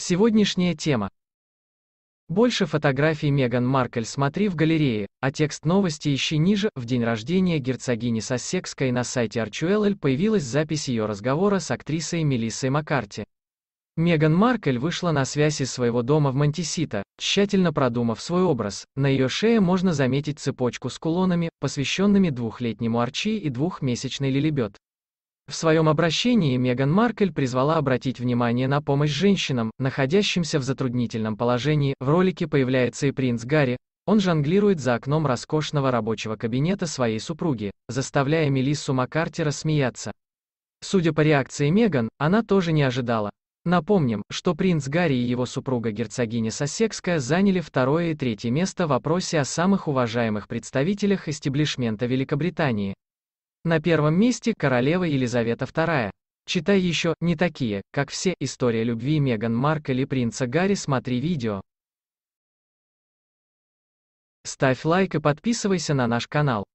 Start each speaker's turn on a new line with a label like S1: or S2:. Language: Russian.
S1: Сегодняшняя тема. Больше фотографий Меган Маркель смотри в галерее, а текст новости ищи ниже. В день рождения герцогини Сассекской на сайте Арчуэлл появилась запись ее разговора с актрисой Мелиссой Маккарти. Меган Маркель вышла на связь из своего дома в Монтисита, тщательно продумав свой образ. На ее шее можно заметить цепочку с кулонами, посвященными двухлетнему Арчи и двухмесячной Лилибет. В своем обращении Меган Маркель призвала обратить внимание на помощь женщинам, находящимся в затруднительном положении. В ролике появляется и принц Гарри, он жонглирует за окном роскошного рабочего кабинета своей супруги, заставляя Мелиссу Маккарти смеяться. Судя по реакции Меган, она тоже не ожидала. Напомним, что принц Гарри и его супруга герцогиня Сосекская заняли второе и третье место в опросе о самых уважаемых представителях истеблишмента Великобритании, на первом месте королева Елизавета II. Читай еще, не такие, как все, история любви Меган Марк или принца Гарри смотри видео. Ставь лайк и подписывайся на наш канал.